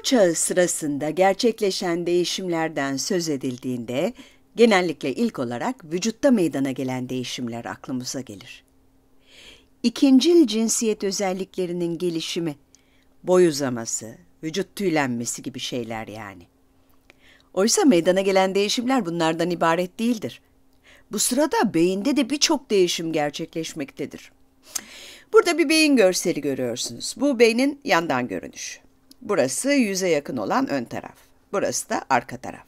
Bu çağı sırasında gerçekleşen değişimlerden söz edildiğinde genellikle ilk olarak vücutta meydana gelen değişimler aklımıza gelir. İkincil cinsiyet özelliklerinin gelişimi, boy uzaması, vücut tüylenmesi gibi şeyler yani. Oysa meydana gelen değişimler bunlardan ibaret değildir. Bu sırada beyinde de birçok değişim gerçekleşmektedir. Burada bir beyin görseli görüyorsunuz. Bu beynin yandan görünüşü. Burası yüze yakın olan ön taraf. Burası da arka taraf.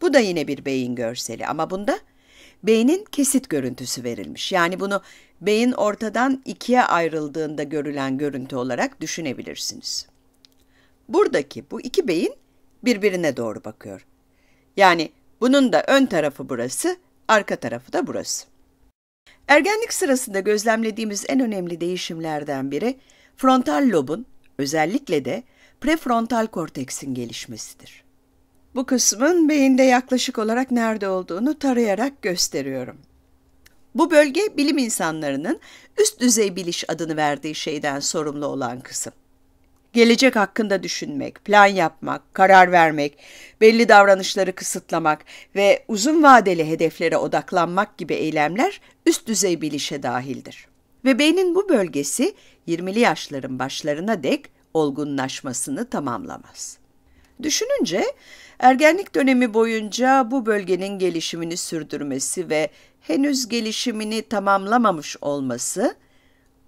Bu da yine bir beyin görseli ama bunda beynin kesit görüntüsü verilmiş. Yani bunu beyin ortadan ikiye ayrıldığında görülen görüntü olarak düşünebilirsiniz. Buradaki bu iki beyin birbirine doğru bakıyor. Yani bunun da ön tarafı burası, arka tarafı da burası. Ergenlik sırasında gözlemlediğimiz en önemli değişimlerden biri frontal lobun Özellikle de prefrontal korteksin gelişmesidir. Bu kısmın beyinde yaklaşık olarak nerede olduğunu tarayarak gösteriyorum. Bu bölge bilim insanlarının üst düzey biliş adını verdiği şeyden sorumlu olan kısım. Gelecek hakkında düşünmek, plan yapmak, karar vermek, belli davranışları kısıtlamak ve uzun vadeli hedeflere odaklanmak gibi eylemler üst düzey bilişe dahildir ve beynin bu bölgesi 20'li yaşların başlarına dek olgunlaşmasını tamamlamaz. Düşününce ergenlik dönemi boyunca bu bölgenin gelişimini sürdürmesi ve henüz gelişimini tamamlamamış olması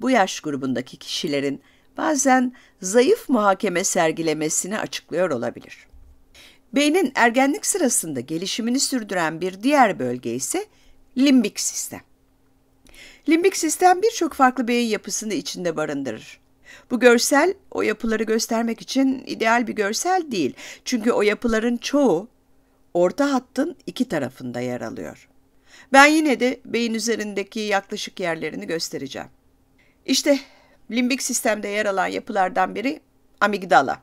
bu yaş grubundaki kişilerin bazen zayıf muhakeme sergilemesini açıklıyor olabilir. Beynin ergenlik sırasında gelişimini sürdüren bir diğer bölge ise limbik sistem. Limbik sistem birçok farklı beyin yapısını içinde barındırır. Bu görsel o yapıları göstermek için ideal bir görsel değil. Çünkü o yapıların çoğu orta hattın iki tarafında yer alıyor. Ben yine de beyin üzerindeki yaklaşık yerlerini göstereceğim. İşte limbik sistemde yer alan yapılardan biri amigdala.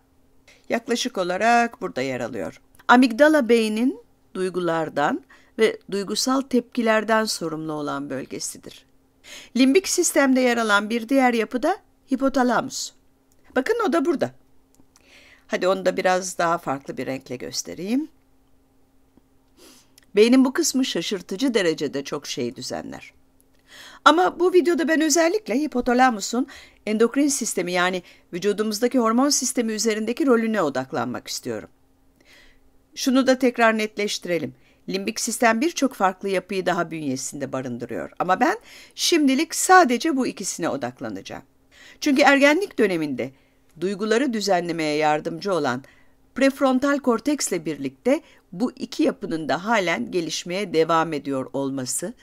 Yaklaşık olarak burada yer alıyor. Amigdala beynin duygulardan ve duygusal tepkilerden sorumlu olan bölgesidir. Limbik sistemde yer alan bir diğer yapı da hipotalamus. Bakın o da burada. Hadi onu da biraz daha farklı bir renkle göstereyim. Beynin bu kısmı şaşırtıcı derecede çok şey düzenler. Ama bu videoda ben özellikle hipotalamusun endokrin sistemi yani vücudumuzdaki hormon sistemi üzerindeki rolüne odaklanmak istiyorum. Şunu da tekrar netleştirelim. Limbik sistem birçok farklı yapıyı daha bünyesinde barındırıyor ama ben şimdilik sadece bu ikisine odaklanacağım. Çünkü ergenlik döneminde duyguları düzenlemeye yardımcı olan prefrontal korteksle birlikte bu iki yapının da halen gelişmeye devam ediyor olması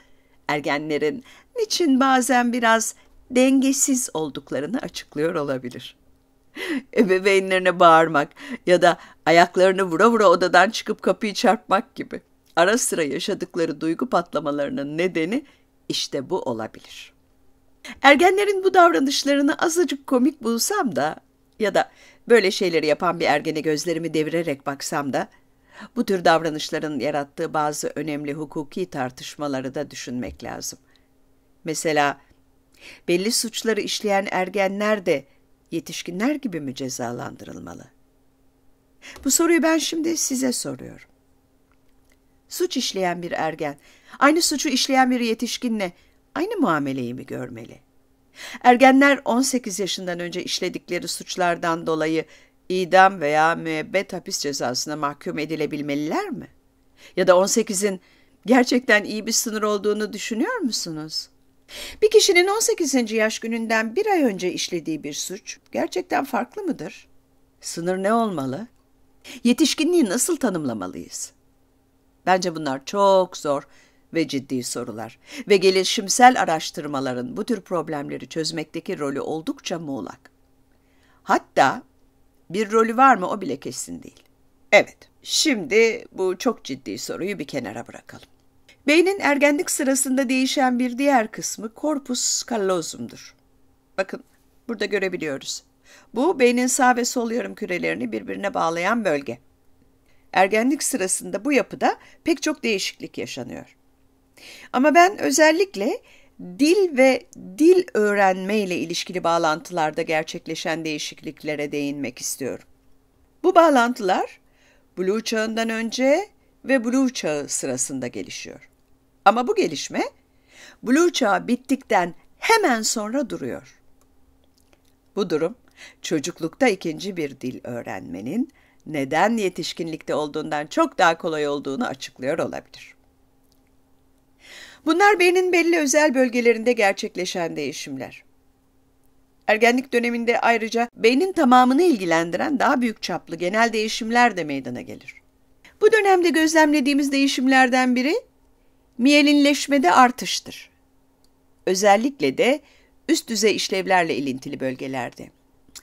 ergenlerin niçin bazen biraz dengesiz olduklarını açıklıyor olabilir. Ebeveynlerine bağırmak ya da ayaklarını vura vura odadan çıkıp kapıyı çarpmak gibi ara sıra yaşadıkları duygu patlamalarının nedeni işte bu olabilir. Ergenlerin bu davranışlarını azıcık komik bulsam da ya da böyle şeyleri yapan bir ergene gözlerimi devirerek baksam da bu tür davranışların yarattığı bazı önemli hukuki tartışmaları da düşünmek lazım. Mesela belli suçları işleyen ergenler de yetişkinler gibi mi cezalandırılmalı? Bu soruyu ben şimdi size soruyorum suç işleyen bir ergen, aynı suçu işleyen bir yetişkinle aynı muameleyi mi görmeli? Ergenler 18 yaşından önce işledikleri suçlardan dolayı idam veya müebbet hapis cezasına mahkum edilebilmeliler mi? Ya da 18'in gerçekten iyi bir sınır olduğunu düşünüyor musunuz? Bir kişinin 18. yaş gününden bir ay önce işlediği bir suç gerçekten farklı mıdır? Sınır ne olmalı? Yetişkinliği nasıl tanımlamalıyız? Bence bunlar çok zor ve ciddi sorular ve gelişimsel araştırmaların bu tür problemleri çözmekteki rolü oldukça muğlak. Hatta bir rolü var mı o bile kesin değil. Evet, şimdi bu çok ciddi soruyu bir kenara bırakalım. Beynin ergenlik sırasında değişen bir diğer kısmı korpus callosum'dur. Bakın burada görebiliyoruz. Bu beynin sağ ve sol yarım kürelerini birbirine bağlayan bölge. Ergenlik sırasında bu yapıda pek çok değişiklik yaşanıyor. Ama ben özellikle dil ve dil öğrenme ile ilişkili bağlantılarda gerçekleşen değişikliklere değinmek istiyorum. Bu bağlantılar Blue çağından önce ve Blue çağı sırasında gelişiyor. Ama bu gelişme Blue çağı bittikten hemen sonra duruyor. Bu durum çocuklukta ikinci bir dil öğrenmenin neden yetişkinlikte olduğundan çok daha kolay olduğunu açıklıyor olabilir. Bunlar beynin belli özel bölgelerinde gerçekleşen değişimler. Ergenlik döneminde ayrıca beynin tamamını ilgilendiren daha büyük çaplı genel değişimler de meydana gelir. Bu dönemde gözlemlediğimiz değişimlerden biri miyelinleşmede artıştır. Özellikle de üst düzey işlevlerle ilintili bölgelerde.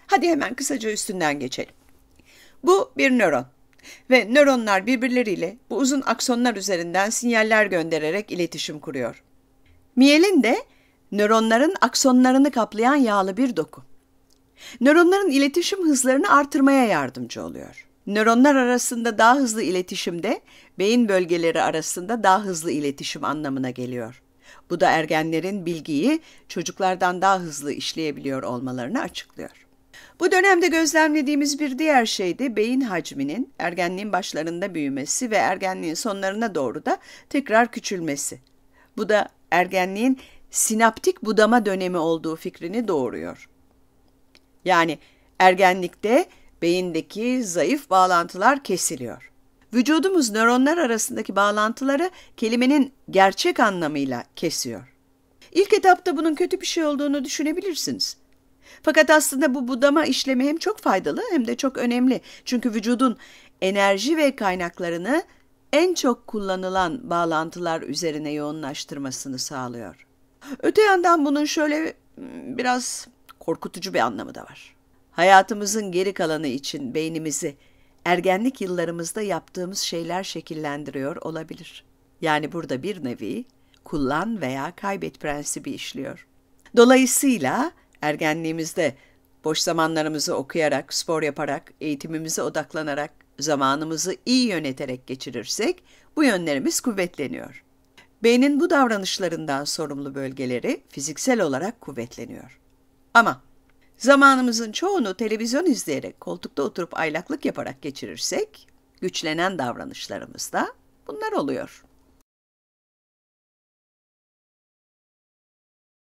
Hadi hemen kısaca üstünden geçelim. Bu bir nöron ve nöronlar birbirleriyle bu uzun aksonlar üzerinden sinyaller göndererek iletişim kuruyor. Miyelin de nöronların aksonlarını kaplayan yağlı bir doku. Nöronların iletişim hızlarını artırmaya yardımcı oluyor. Nöronlar arasında daha hızlı iletişim de beyin bölgeleri arasında daha hızlı iletişim anlamına geliyor. Bu da ergenlerin bilgiyi çocuklardan daha hızlı işleyebiliyor olmalarını açıklıyor. Bu dönemde gözlemlediğimiz bir diğer şey de beyin hacminin ergenliğin başlarında büyümesi ve ergenliğin sonlarına doğru da tekrar küçülmesi. Bu da ergenliğin sinaptik budama dönemi olduğu fikrini doğuruyor. Yani ergenlikte beyindeki zayıf bağlantılar kesiliyor. Vücudumuz nöronlar arasındaki bağlantıları kelimenin gerçek anlamıyla kesiyor. İlk etapta bunun kötü bir şey olduğunu düşünebilirsiniz. Fakat aslında bu budama işlemi hem çok faydalı hem de çok önemli. Çünkü vücudun enerji ve kaynaklarını en çok kullanılan bağlantılar üzerine yoğunlaştırmasını sağlıyor. Öte yandan bunun şöyle hmm, biraz korkutucu bir anlamı da var. Hayatımızın geri kalanı için beynimizi ergenlik yıllarımızda yaptığımız şeyler şekillendiriyor olabilir. Yani burada bir nevi kullan veya kaybet prensibi işliyor. Dolayısıyla Ergenliğimizde boş zamanlarımızı okuyarak, spor yaparak, eğitimimize odaklanarak, zamanımızı iyi yöneterek geçirirsek bu yönlerimiz kuvvetleniyor. Beynin bu davranışlarından sorumlu bölgeleri fiziksel olarak kuvvetleniyor. Ama zamanımızın çoğunu televizyon izleyerek, koltukta oturup aylaklık yaparak geçirirsek güçlenen davranışlarımızda bunlar oluyor.